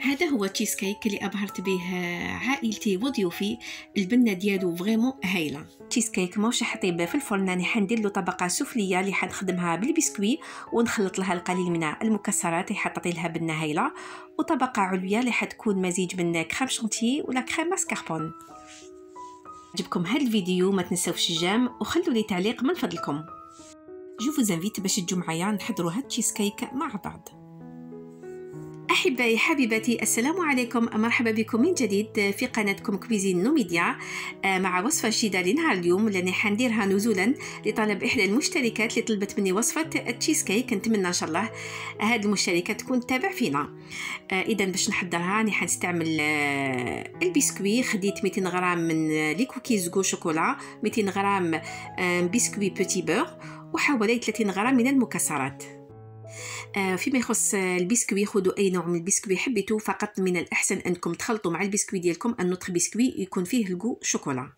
هذا هو تشيز كيك اللي ابهرت به عائلتي وضيوفي البنه ديالو فريمون هايله تشيز كيك ماهوش حطيب في الفرن راني حندير له طبقه سفليه اللي حنخدمها بالبسكوي ونخلط لها القليل من المكسرات اللي حطيت لها بنه هايله وطبقه عليا اللي حتكون مزيج من كريم شانتي ولا كريم ماسكاربون عجبكم هذا الفيديو ما تنساوش الجام وخلوا لي تعليق من فضلكم جو فوز انفيت باش تجوا معايا نحضروا هاد التشيز كيك مع بعض أحبائي حبيباتي السلام عليكم مرحبا بكم من جديد في قناتكم كويزين نوميديا آه، مع وصفة جديدة لنهار اليوم لاني حنديرها نزولا لطلب إحدى المشتركات اللي طلبت مني وصفة تشيز كيك نتمنى إن شاء الله هذه المشتركة تكون تابع فينا آه، إذا باش نحضرها راني حنستعمل آه، البسكوي خديت 200 غرام من لي كوكيز كو شوكولا 200 غرام بسكوي بوتي بور وحوالي 30 غرام من المكسرات آه، فيما يخص آه، البسكوي خذوا اي نوع من البسكوي حبيتو فقط من الاحسن انكم تخلطوا مع البسكوي ديالكم النطخ بسكوي يكون فيه الكو شوكولا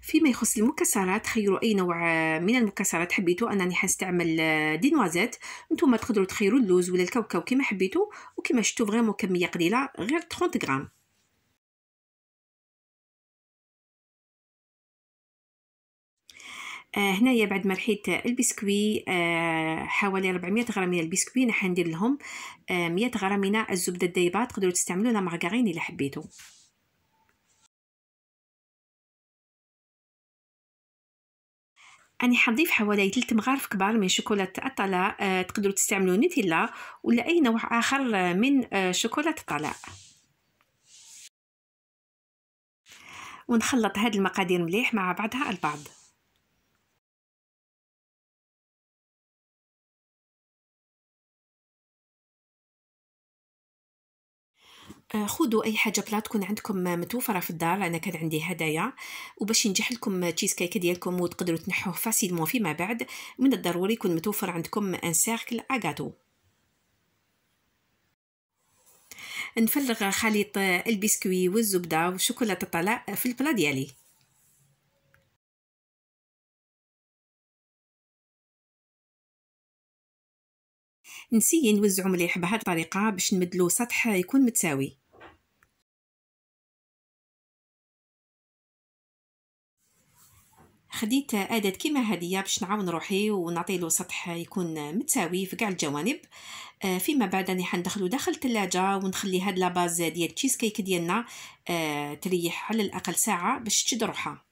فيما يخص المكسرات خيروا اي نوع آه، من المكسرات حبيتو انني حنستعمل دي نوازيت نتوما تقدروا تخيروا اللوز ولا الكاوكاو كما حبيتو وكما شفتوا فريمون كميه قليله غير 30 غرام آه، هنايا بعد ما رحيت البسكوي آه، حوالي 400 غرام من البسكوي راح ندير لهم 100 آه، غرام من الزبده الدايبه تقدروا تستعملوا لا مارغرين الا حبيتوا أنا حنضيف حوالي 3 مغارف كبار من شوكولاتة الطلاء تقدروا تستعملوا نوتيلا ولا أي نوع آخر من شوكولاتة الطلاء ونخلط هاد المقادير مليح مع بعضها البعض آه، خذوا اي حاجه بلا تكون عندكم متوفره في الدار انا كان عندي هدايا وباش ينجح لكم تشيز كيك ديالكم وتقدروا تنحوه فاسيلمون فيما بعد من الضروري يكون متوفر عندكم ان سيركل اغاتو نفلغ خليط البسكوي والزبده والشوكولاته طلع في البلا ديالي نسيي نوزعو مليح بهاد الطريقه باش نمدلو سطح يكون متساوي خديت اداه كيما هادية باش نعاون روحي ونعطيلو سطح يكون متساوي في كاع الجوانب آه، فيما بعد راني حندخلو داخل الثلاجه ونخلي هاد لاباز ديال التشيز كيك ديالنا آه، تريح على الاقل ساعه باش تشد روحها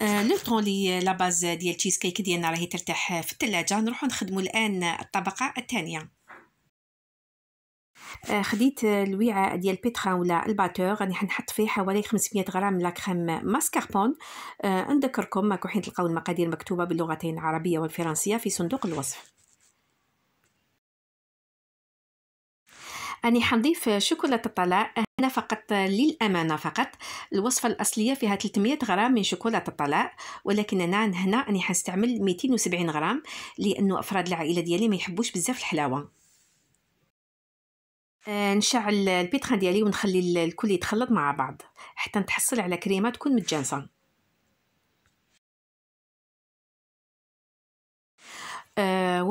آه، نلقوا لي لاباز ديال تشيز كيك ديالنا راهي ترتاح في الثلاجه نروحوا نخدموا الان الطبقه الثانيه آه، خديت الوعاء ديال بيتخا ولا الباتور غادي حنحط فيه حوالي 500 غرام لا كريم ماسكاربون آه، نذكركم ماكو حين تلقاو المقادير مكتوبه باللغتين العربيه والفرنسيه في صندوق الوصف أني حنضيف شوكولاتة الطلاء هنا فقط للأمانة فقط الوصفة الأصلية فيها 300 غرام من شوكولاتة الطلاء ولكن أنا هنا أني حنستعمل 270 غرام لأنه أفراد العائلة ديالي ما يحبوش بزاف الحلاوة آه، نشعل البيتخان ديالي ونخلي الكل يتخلط مع بعض حتى نتحصل على كريمه تكون متجانسه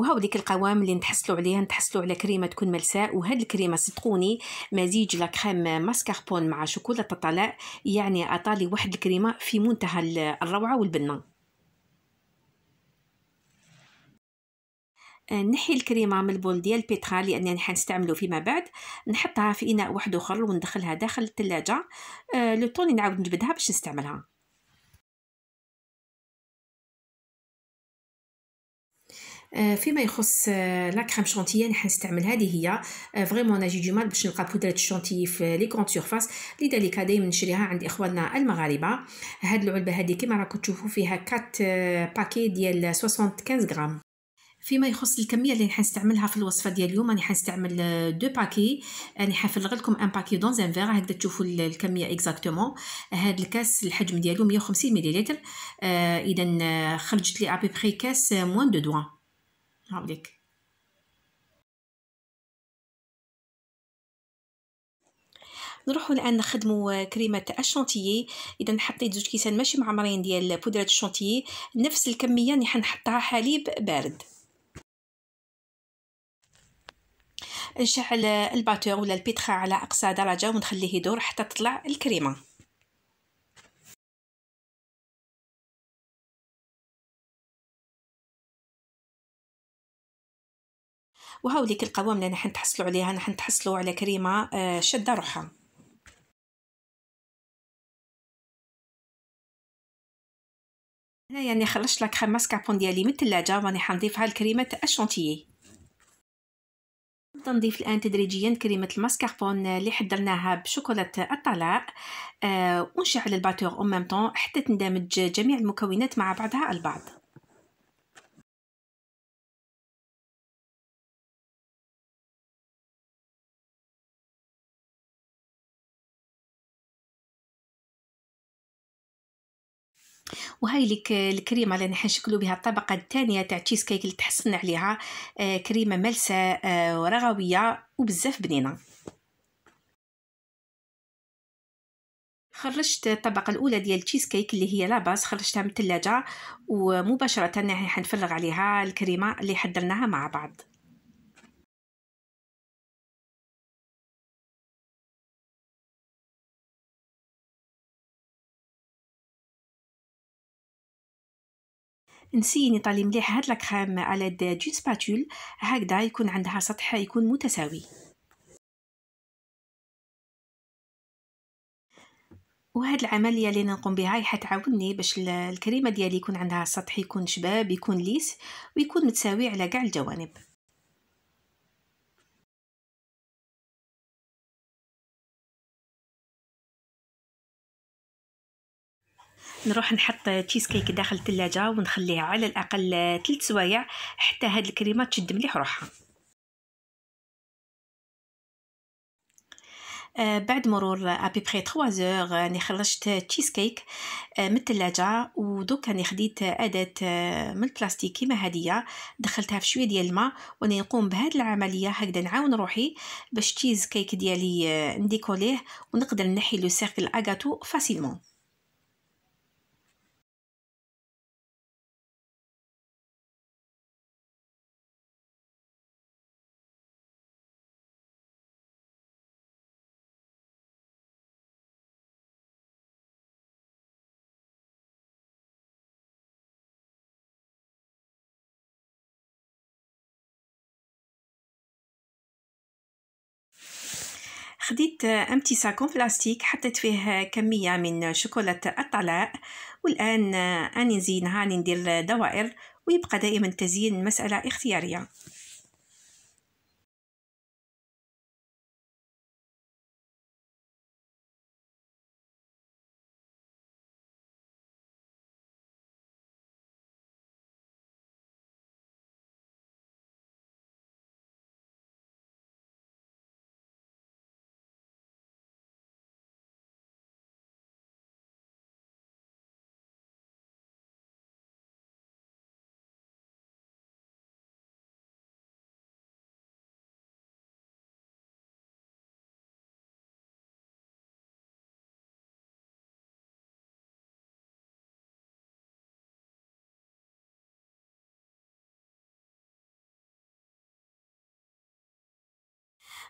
يحبوها وديك القوام اللي نتحصلوا عليها نتحصلوا على كريمه تكون ملساء وهاد الكريمه صدقوني مزيج لا كريم ماسكاربون مع شوكولاته طلاء يعني عطالي واحد الكريمه في منتهى الروعه والبنه آه، نحي الكريمه من البول ديال بيترا لانني يعني حنستعملو فيما بعد نحطها في اناء واحد اخر وندخلها داخل الثلاجه أه لو طون نعاود نجبدها باش نستعملها آه، فيما يخص لا كريم شونتيي راح حنستعمل هذه هي فريمون ناجي دو مال باش نلقى بودره الشونتيي في لي كونت سيرفاس لذلك دائما نشريها عند اخواننا المغاربه هاد العلبه هذه كما راكم تشوفوا فيها كات آه، باكي ديال 75 غرام فيما يخص الكميه اللي نستعملها في الوصفه ديال اليوم راني حنستعمل دو آه، باكي راني حنفرغ لكم ان باكي دون ان فيغ هكذا تشوفوا الكميه اكزاكتومون هذا الكاس الحجم ديالو 150 مليلتر اذا خرجت لي ابي بري كاس موان دو دوان هقولك نروحوا الان نخدموا كريمه الشونتيي اذا حطيت زوج كيسان ماشي معمرين ديال بودره الشونتيي نفس الكميه اللي حنحطها حليب بارد نشعل الباتور ولا البيتخا على اقصى درجه ونخليه يدور حتى تطلع الكريمه وهاوليك القوام اللي نحن تحصلوا عليها نحن تحصلوا على كريمه آه، شاده روحها هنا يعني خرجت لك كريم ديالي من الثلاجه راني حنضيفها لكريمه الشونتيي نضيف الان تدريجيا كريمه الماسكاربون اللي حضرناها بشوكولات الطلاء آه ونشعل الباتور اون ميم طون حتى تندمج جميع المكونات مع بعضها البعض وهاي لك الكريمه اللي حنشكلوا بها الطبقه الثانيه تاع تشيز كيك اللي تحصلنا عليها آه، كريمه ملسه آه، ورغويه وبزاف بنينه خرجت الطبقه الاولى ديال تشيز كيك اللي هي لاباس خرجتها من الثلاجه ومباشره نفرغ عليها الكريمه اللي حضرناها مع بعض نسيني طالي مليح هاد لاكخام على يد جين سباتول هكذا يكون عندها سطح يكون متساوي وهاد العملية اللي نقوم بها حتعاوني باش الكريمة ديالي يكون عندها سطح يكون شباب يكون ليس ويكون متساوي على كاع الجوانب نروح نحط تشيز كيك داخل الثلاجه ونخليها على الاقل تلت سوايع حتى هاد الكريمه تشد مليح روحها آه، بعد مرور ابيبخي 3 اور راني خرجت تشيز كيك آه، من الثلاجه ودوك راني خديت اداه آه، من البلاستيك كيما هاديه دخلتها في شويه ديال الماء وانا نقوم بهاد العمليه هكذا نعاون روحي باش تشيز كيك ديالي نديكوليه ونقدر نحي لو سيركل اغاتو فاسيلمون خديت امتي كون بلاستيك حطيت فيه كمية من شوكولاتة الطلاء والآن أني نزينها أني ندير دوائر ويبقى دائما التزيين مسألة اختيارية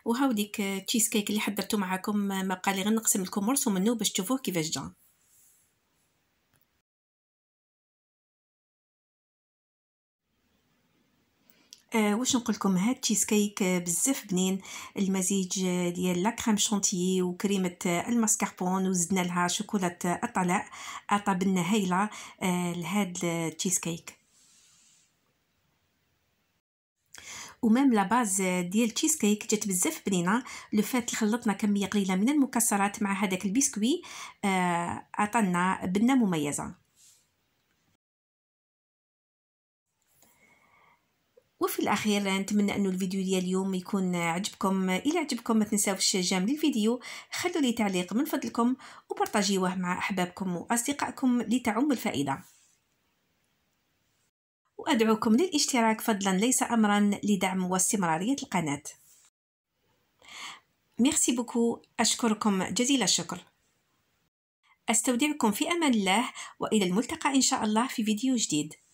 وهاو ديك تشيز كيك اللي حضرته معاكم آه، مبقالي غير نقسم لكم رسم منه باش تشوفوه كيفاش جا آه واش نقول لكم هاد تشيز كيك آه، بزاف بنين المزيج آه، ديال لا كريم شونتيي وكريمه الماسكاربون وزدنا لها شوكولاته الطلاء عطى بنه هايله لهاد التشيز كيك ومام لا باز ديال تشيز كيك جات بزاف بنينه لو فات خلطنا كميه قليله من المكسرات مع هذاك البسكوي آه، عطانا بنه مميزه وفي الاخير نتمنى انه الفيديو ديال اليوم يكون عجبكم الا عجبكم ما تنساوش جام للفيديو خلوا لي تعليق من فضلكم وبارطاجيوه مع احبابكم واصدقائكم لتعم الفائده وأدعوكم للاشتراك فضلا ليس أمرا لدعم واستمرارية القناة ميرسي بوكو أشكركم جزيل الشكر أستودعكم في أمان الله وإلى الملتقى إن شاء الله في فيديو جديد